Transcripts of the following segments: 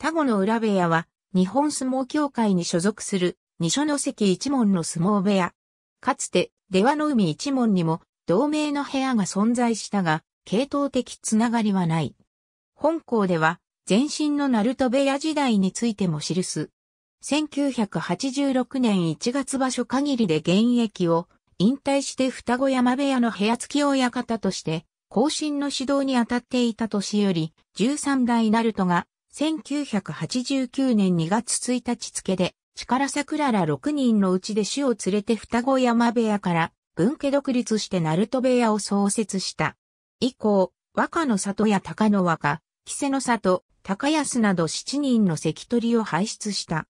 田子の裏部屋は、日本相撲協会に所属する、二所の関一門の相撲部屋。かつて、出羽の海一門にも、同名の部屋が存在したが、系統的つながりはない。本校では、前身の鳴門部屋時代についても記す。1986年1月場所限りで現役を引退して双子山部屋の部屋付き親方として、後進の指導に当たっていた年より、13代ナルトが1989年2月1日付で、力桜ら6人のうちで死を連れて双子山部屋から、分家独立して鳴門部屋を創設した。以降、若の里や高の若、木瀬の里、高安など7人の関取を輩出した。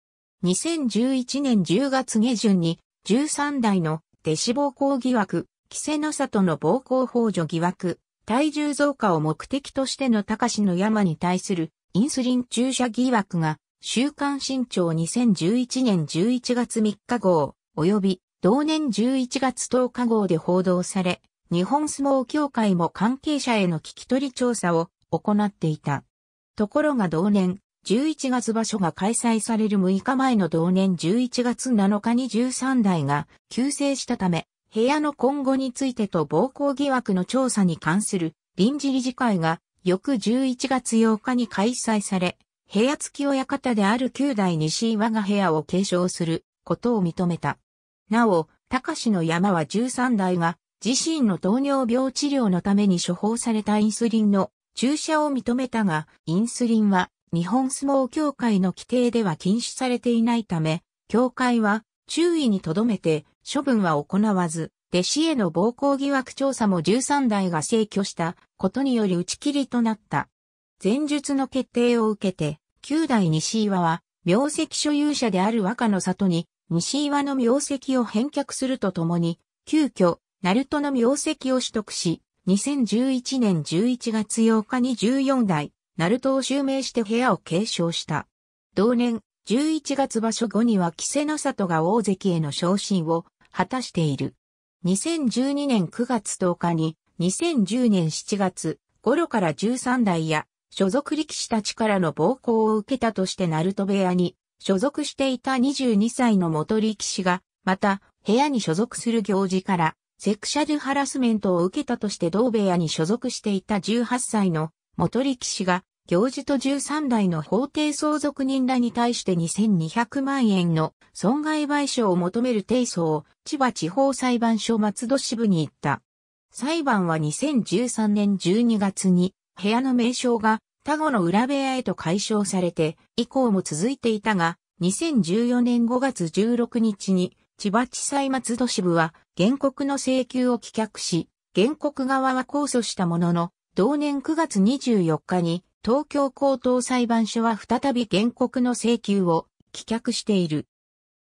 2011年10月下旬に、13代の弟子暴行疑惑、木瀬の里の暴行法助疑惑、体重増加を目的としての高氏の山に対するインスリン注射疑惑が、週刊新潮2011年11月3日号、及び同年11月10日号で報道され、日本相撲協会も関係者への聞き取り調査を行っていた。ところが同年、11月場所が開催される6日前の同年11月7日に13台が急成したため、部屋の今後についてと暴行疑惑の調査に関する臨時理事会が翌11月8日に開催され、部屋付き親方である九代西我が部屋を継承することを認めた。なお、高志の山は13代が自身の糖尿病治療のために処方されたインスリンの注射を認めたが、インスリンは日本相撲協会の規定では禁止されていないため、協会は注意に留めて処分は行わず、弟子への暴行疑惑調査も13代が逝去したことにより打ち切りとなった。前述の決定を受けて、9代西岩は、名跡所有者である若の里に、西岩の名跡を返却するとともに、急遽、鳴門の名跡を取得し、2011年11月8日に14代、鳴門を襲名して部屋を継承した。同年、11月場所後には稀勢の里が大関への昇進を果たしている。2012年9月10日に、2010年7月頃から13代や所属力士たちからの暴行を受けたとしてナルト部屋に所属していた22歳の元力士が、また部屋に所属する行事からセクシャルハラスメントを受けたとして同部屋に所属していた18歳の元力士が行事と13代の法定相続人らに対して2200万円の損害賠償を求める提訴を千葉地方裁判所松戸支部に行った。裁判は2013年12月に部屋の名称が他後の裏部屋へと解消されて以降も続いていたが2014年5月16日に千葉地裁松戸支部は原告の請求を棄却し、原告側は控訴したものの、同年9月24日に東京高等裁判所は再び原告の請求を棄却している。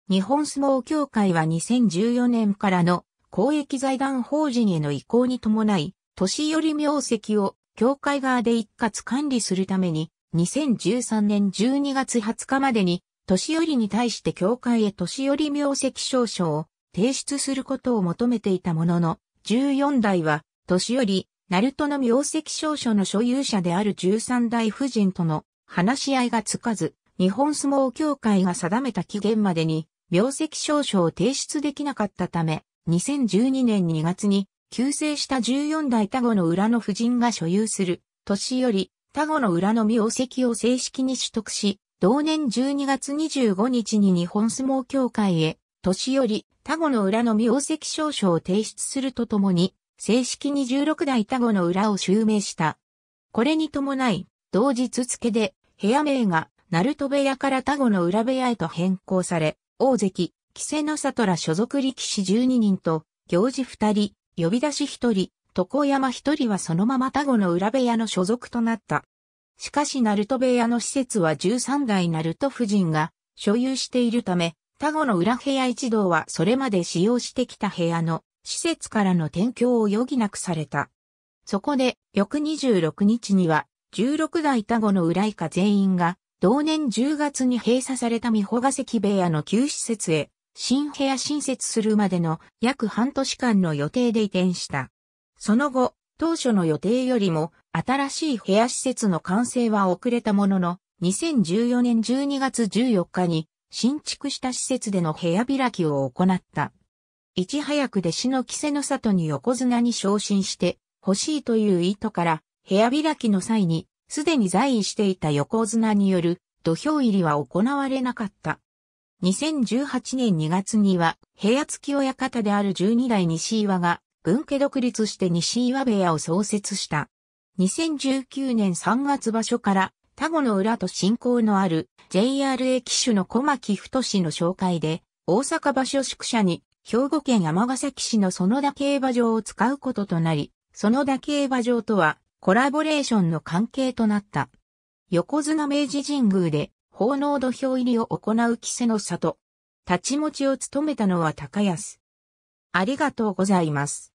日本相撲協会は2014年からの公益財団法人への移行に伴い、年寄り名跡を協会側で一括管理するために、2013年12月20日までに、年寄りに対して協会へ年寄り名跡証書を提出することを求めていたものの、14代は、年寄り、ナルトの名跡証書の所有者である13代夫人との話し合いがつかず、日本相撲協会が定めた期限までに、名跡証書を提出できなかったため、2012年2月に、旧姓した14代田子の裏の夫人が所有する、年より、田子の裏の名跡を正式に取得し、同年12月25日に日本相撲協会へ、年より、田子の裏の名跡証書を提出するとともに、正式に16代タゴの裏を襲名した。これに伴い、同日付で、部屋名が、ナルト部屋からタゴの裏部屋へと変更され、大関、稀勢の里ら所属力士12人と、行事2人、呼び出し1人、床山1人はそのままタゴの裏部屋の所属となった。しかしナルト部屋の施設は13代ナルト夫人が所有しているため、タゴの裏部屋一同はそれまで使用してきた部屋の施設からの転居を余儀なくされた。そこで、翌26日には、16代田子の裏以下全員が、同年10月に閉鎖された美保ヶ関部屋の旧施設へ、新部屋新設するまでの約半年間の予定で移転した。その後、当初の予定よりも新しい部屋施設の完成は遅れたものの、2014年12月14日に新築した施設での部屋開きを行った。いち早く弟子の稀勢の里に横綱に昇進して欲しいという意図から、部屋開きの際に、すでに在位していた横綱による土俵入りは行われなかった。2018年2月には、部屋付き親方である12代西岩が、分家独立して西岩部屋を創設した。2019年3月場所から、田子の裏と親交のある JRA 機種の小牧太の紹介で、大阪場所宿舎に兵庫県尼崎市の園田競馬場を使うこととなり、園田競馬場とはコラボレーションの関係となった。横綱明治神宮で奉納土俵入りを行う稀勢の里。立ち持ちを務めたのは高安。ありがとうございます。